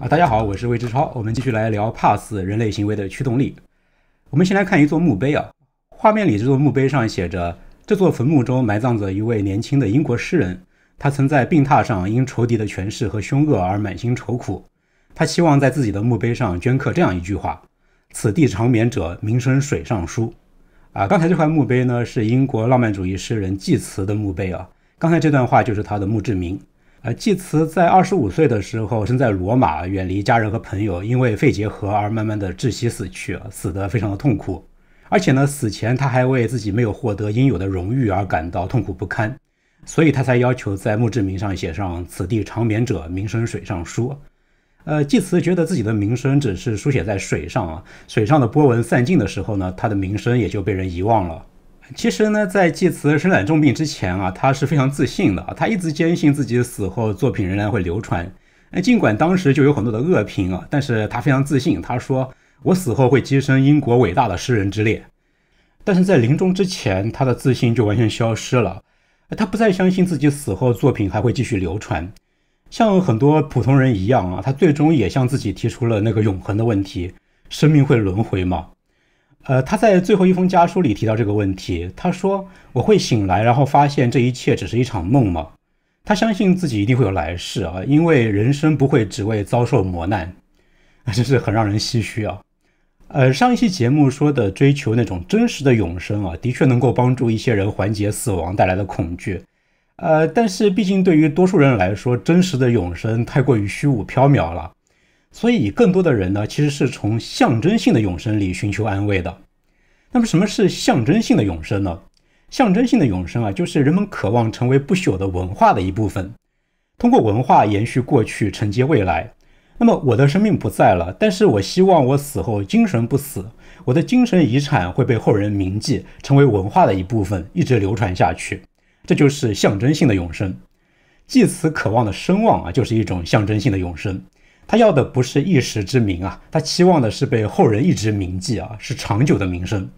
啊，大家好，我是魏志超，我们继续来聊帕斯人类行为的驱动力。我们先来看一座墓碑啊，画面里这座墓碑上写着：这座坟墓中埋葬着一位年轻的英国诗人，他曾在病榻上因仇敌的权势和凶恶而满心愁苦。他希望在自己的墓碑上镌刻这样一句话：此地长眠者，名生水上书。啊，刚才这块墓碑呢，是英国浪漫主义诗人济慈的墓碑啊，刚才这段话就是他的墓志铭。呃，济慈在二十五岁的时候，身在罗马，远离家人和朋友，因为肺结核而慢慢的窒息死去，死得非常的痛苦。而且呢，死前他还为自己没有获得应有的荣誉而感到痛苦不堪，所以他才要求在墓志铭上写上“此地长眠者，名声水上书”。呃，济慈觉得自己的名声只是书写在水上啊，水上的波纹散尽的时候呢，他的名声也就被人遗忘了。其实呢，在济慈身染重病之前啊，他是非常自信的。他一直坚信自己死后作品仍然会流传。那尽管当时就有很多的恶评啊，但是他非常自信。他说：“我死后会跻身英国伟大的诗人之列。”但是在临终之前，他的自信就完全消失了。他不再相信自己死后作品还会继续流传。像很多普通人一样啊，他最终也向自己提出了那个永恒的问题：生命会轮回吗？呃，他在最后一封家书里提到这个问题，他说：“我会醒来，然后发现这一切只是一场梦吗？”他相信自己一定会有来世啊，因为人生不会只为遭受磨难，真 是很让人唏嘘啊。呃，上一期节目说的追求那种真实的永生啊，的确能够帮助一些人缓解死亡带来的恐惧，呃，但是毕竟对于多数人来说，真实的永生太过于虚无缥缈了。所以，更多的人呢，其实是从象征性的永生里寻求安慰的。那么，什么是象征性的永生呢？象征性的永生啊，就是人们渴望成为不朽的文化的一部分，通过文化延续过去，承接未来。那么，我的生命不在了，但是我希望我死后精神不死，我的精神遗产会被后人铭记，成为文化的一部分，一直流传下去。这就是象征性的永生。祭此渴望的声望啊，就是一种象征性的永生。他要的不是一时之名啊，他期望的是被后人一直铭记啊，是长久的名声。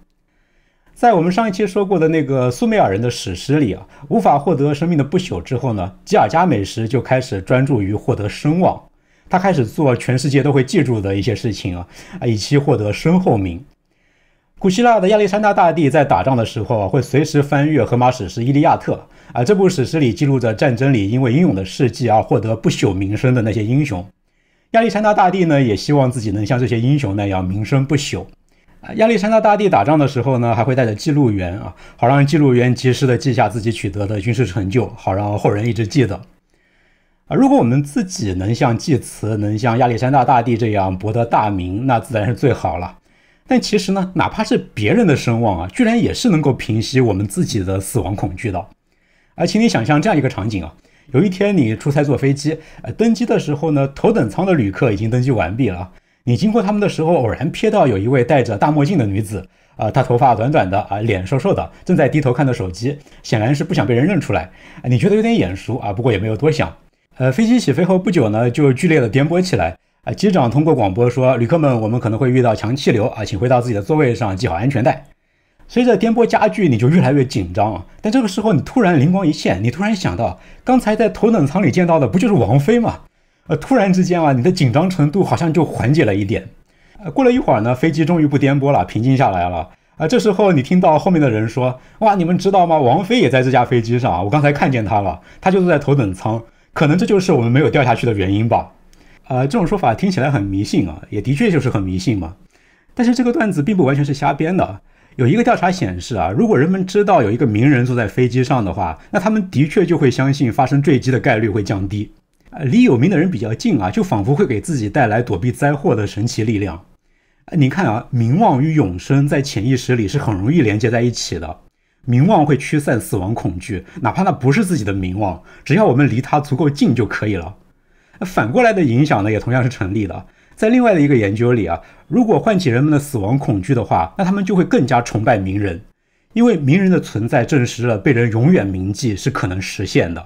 在我们上一期说过的那个苏美尔人的史诗里啊，无法获得生命的不朽之后呢，吉尔伽美什就开始专注于获得声望，他开始做全世界都会记住的一些事情啊，啊，以期获得身后名。古希腊的亚历山大大帝在打仗的时候啊，会随时翻阅荷马史诗《伊利亚特》，啊，这部史诗里记录着战争里因为英勇的事迹而获得不朽名声的那些英雄。亚历山大大帝呢，也希望自己能像这些英雄那样名声不朽。啊，亚历山大大帝打仗的时候呢，还会带着记录员啊，好让记录员及时的记下自己取得的军事成就，好让后人一直记得。啊，如果我们自己能像祭慈，能像亚历山大大帝这样博得大名，那自然是最好了。但其实呢，哪怕是别人的声望啊，居然也是能够平息我们自己的死亡恐惧的。啊，请你想象这样一个场景啊。有一天，你出差坐飞机，呃，登机的时候呢，头等舱的旅客已经登机完毕了。你经过他们的时候，偶然瞥到有一位戴着大墨镜的女子，啊，她头发短短的，啊，脸瘦瘦的，正在低头看着手机，显然是不想被人认出来。你觉得有点眼熟啊，不过也没有多想。呃，飞机起飞后不久呢，就剧烈的颠簸起来，啊，机长通过广播说，旅客们，我们可能会遇到强气流啊，请回到自己的座位上，系好安全带。随着颠簸加剧，你就越来越紧张啊。但这个时候，你突然灵光一现，你突然想到，刚才在头等舱里见到的不就是王菲吗？呃，突然之间啊，你的紧张程度好像就缓解了一点。呃，过了一会儿呢，飞机终于不颠簸了，平静下来了。啊，这时候你听到后面的人说：“哇，你们知道吗？王菲也在这架飞机上，我刚才看见她了，她就坐在头等舱。可能这就是我们没有掉下去的原因吧。”呃，这种说法听起来很迷信啊，也的确就是很迷信嘛。但是这个段子并不完全是瞎编的。有一个调查显示啊，如果人们知道有一个名人坐在飞机上的话，那他们的确就会相信发生坠机的概率会降低。啊，离有名的人比较近啊，就仿佛会给自己带来躲避灾祸的神奇力量。你看啊，名望与永生在潜意识里是很容易连接在一起的。名望会驱散死亡恐惧，哪怕那不是自己的名望，只要我们离他足够近就可以了。反过来的影响呢，也同样是成立的。在另外的一个研究里啊，如果唤起人们的死亡恐惧的话，那他们就会更加崇拜名人，因为名人的存在证实了被人永远铭记是可能实现的。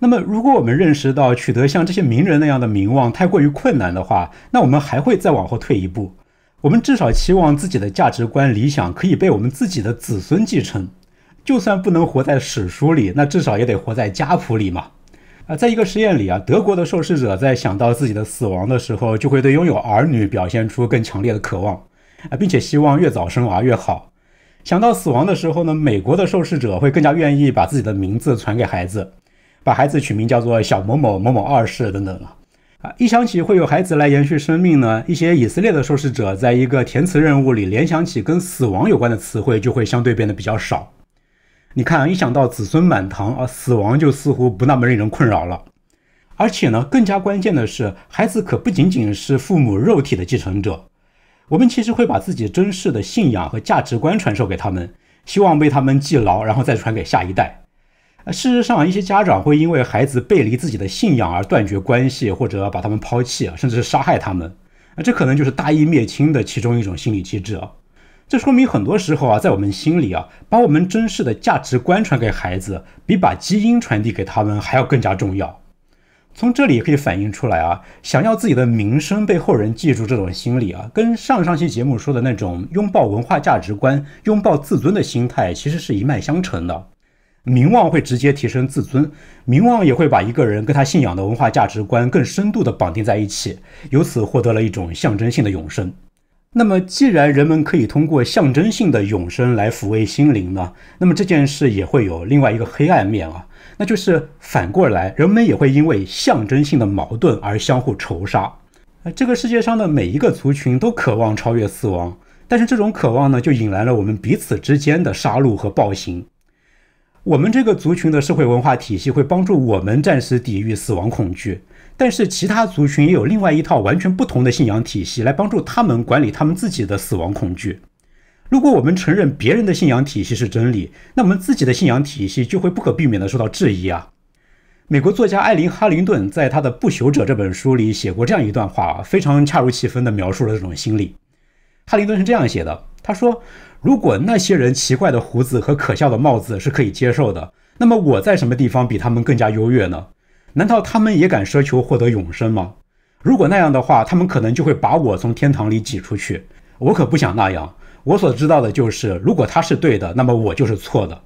那么，如果我们认识到取得像这些名人那样的名望太过于困难的话，那我们还会再往后退一步。我们至少期望自己的价值观、理想可以被我们自己的子孙继承，就算不能活在史书里，那至少也得活在家谱里嘛。啊，在一个实验里啊，德国的受试者在想到自己的死亡的时候，就会对拥有儿女表现出更强烈的渴望啊，并且希望越早生娃越好。想到死亡的时候呢，美国的受试者会更加愿意把自己的名字传给孩子，把孩子取名叫做小某某某某二世等等啊。啊，一想起会有孩子来延续生命呢，一些以色列的受试者在一个填词任务里联想起跟死亡有关的词汇就会相对变得比较少。你看一想到子孙满堂啊，死亡就似乎不那么令人困扰了。而且呢，更加关键的是，孩子可不仅仅是父母肉体的继承者，我们其实会把自己珍视的信仰和价值观传授给他们，希望被他们记牢，然后再传给下一代。事实上，一些家长会因为孩子背离自己的信仰而断绝关系，或者把他们抛弃甚至是杀害他们。这可能就是大义灭亲的其中一种心理机制啊。这说明很多时候啊，在我们心里啊，把我们真实的价值观传给孩子，比把基因传递给他们还要更加重要。从这里也可以反映出来啊，想要自己的名声被后人记住这种心理啊，跟上上期节目说的那种拥抱文化价值观、拥抱自尊的心态，其实是一脉相承的。名望会直接提升自尊，名望也会把一个人跟他信仰的文化价值观更深度的绑定在一起，由此获得了一种象征性的永生。那么，既然人们可以通过象征性的永生来抚慰心灵呢，那么这件事也会有另外一个黑暗面啊，那就是反过来，人们也会因为象征性的矛盾而相互仇杀这个世界上的每一个族群都渴望超越死亡，但是这种渴望呢，就引来了我们彼此之间的杀戮和暴行。我们这个族群的社会文化体系会帮助我们暂时抵御死亡恐惧。但是其他族群也有另外一套完全不同的信仰体系来帮助他们管理他们自己的死亡恐惧。如果我们承认别人的信仰体系是真理，那么自己的信仰体系就会不可避免地受到质疑啊！美国作家艾琳哈林顿在他的《不朽者》这本书里写过这样一段话，非常恰如其分地描述了这种心理。哈林顿是这样写的，他说：“如果那些人奇怪的胡子和可笑的帽子是可以接受的，那么我在什么地方比他们更加优越呢？”难道他们也敢奢求获得永生吗？如果那样的话，他们可能就会把我从天堂里挤出去。我可不想那样。我所知道的就是，如果他是对的，那么我就是错的。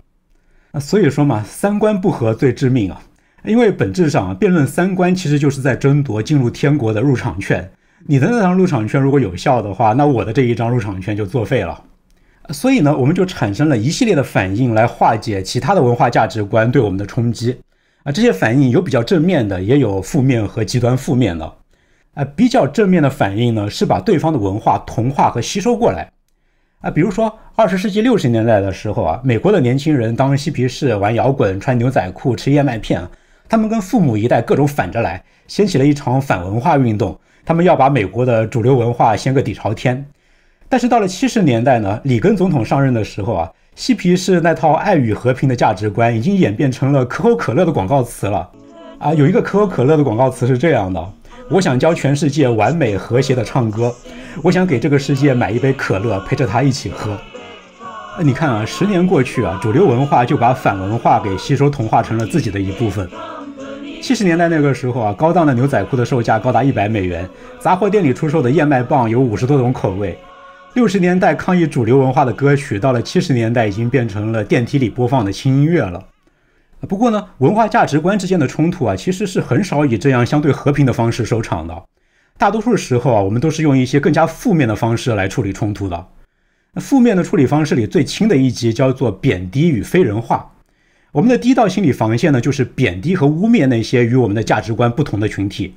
所以说嘛，三观不合最致命啊。因为本质上，辩论三观其实就是在争夺进入天国的入场券。你的那张入场券如果有效的话，那我的这一张入场券就作废了。所以呢，我们就产生了一系列的反应来化解其他的文化价值观对我们的冲击。啊，这些反应有比较正面的，也有负面和极端负面的。啊，比较正面的反应呢，是把对方的文化同化和吸收过来。啊，比如说二十世纪六十年代的时候啊，美国的年轻人当嬉皮士，玩摇滚，穿牛仔裤，吃燕麦片他们跟父母一代各种反着来，掀起了一场反文化运动。他们要把美国的主流文化掀个底朝天。但是到了七十年代呢，里根总统上任的时候啊。嬉皮士那套爱与和平的价值观，已经演变成了可口可乐的广告词了啊！有一个可口可乐的广告词是这样的：我想教全世界完美和谐的唱歌，我想给这个世界买一杯可乐，陪着他一起喝。你看啊，十年过去啊，主流文化就把反文化给吸收同化成了自己的一部分。七十年代那个时候啊，高档的牛仔裤的售价高达一百美元，杂货店里出售的燕麦棒有五十多种口味。六十年代抗议主流文化的歌曲，到了七十年代已经变成了电梯里播放的轻音乐了。不过呢，文化价值观之间的冲突啊，其实是很少以这样相对和平的方式收场的。大多数时候啊，我们都是用一些更加负面的方式来处理冲突的。负面的处理方式里最轻的一级叫做贬低与非人化。我们的第一道心理防线呢，就是贬低和污蔑那些与我们的价值观不同的群体。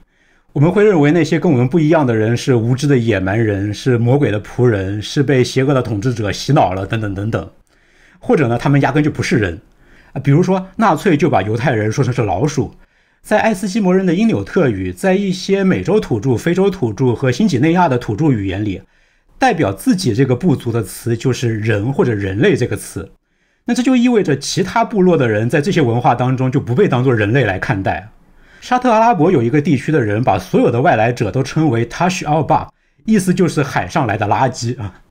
我们会认为那些跟我们不一样的人是无知的野蛮人，是魔鬼的仆人，是被邪恶的统治者洗脑了，等等等等。或者呢，他们压根就不是人啊。比如说，纳粹就把犹太人说成是老鼠。在爱斯基摩人的因纽特语，在一些美洲土著、非洲土著和新几内亚的土著语言里，代表自己这个部族的词就是“人”或者“人类”这个词。那这就意味着，其他部落的人在这些文化当中就不被当作人类来看待。沙特阿拉伯有一个地区的人把所有的外来者都称为 t a s h Al b 意思就是海上来的垃圾啊。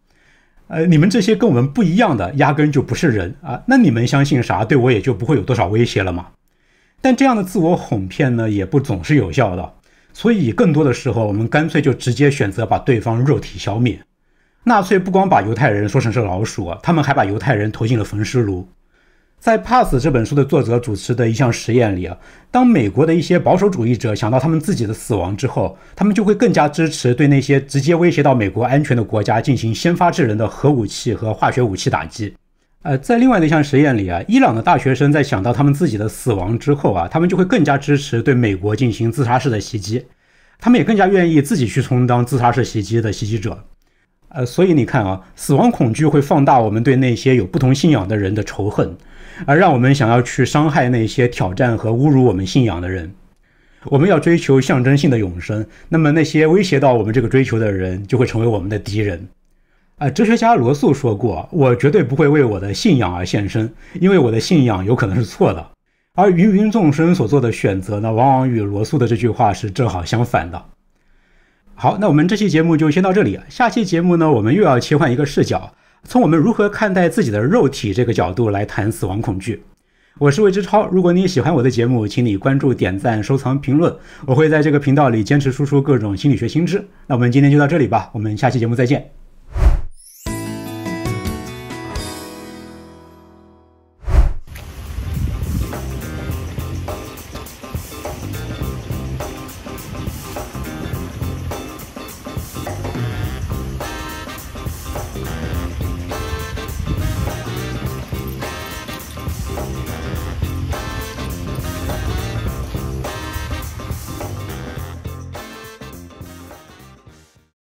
呃，你们这些跟我们不一样的，压根就不是人啊。那你们相信啥，对我也就不会有多少威胁了嘛。但这样的自我哄骗呢，也不总是有效的。所以，更多的时候，我们干脆就直接选择把对方肉体消灭。纳粹不光把犹太人说成是老鼠啊，他们还把犹太人投进了焚尸炉。在《Pass》这本书的作者主持的一项实验里啊，当美国的一些保守主义者想到他们自己的死亡之后，他们就会更加支持对那些直接威胁到美国安全的国家进行先发制人的核武器和化学武器打击。呃，在另外的一项实验里啊，伊朗的大学生在想到他们自己的死亡之后啊，他们就会更加支持对美国进行自杀式的袭击，他们也更加愿意自己去充当自杀式袭击的袭击者。呃，所以你看啊，死亡恐惧会放大我们对那些有不同信仰的人的仇恨。而让我们想要去伤害那些挑战和侮辱我们信仰的人，我们要追求象征性的永生，那么那些威胁到我们这个追求的人，就会成为我们的敌人。啊，哲学家罗素说过：“我绝对不会为我的信仰而献身，因为我的信仰有可能是错的。”而芸芸众生所做的选择呢，往往与罗素的这句话是正好相反的。好，那我们这期节目就先到这里，下期节目呢，我们又要切换一个视角。从我们如何看待自己的肉体这个角度来谈死亡恐惧，我是魏之超。如果你喜欢我的节目，请你关注、点赞、收藏、评论，我会在这个频道里坚持输出各种心理学新知。那我们今天就到这里吧，我们下期节目再见。